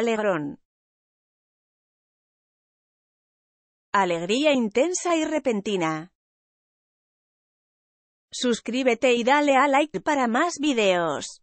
Alegrón. Alegría intensa y repentina. Suscríbete y dale a like para más videos.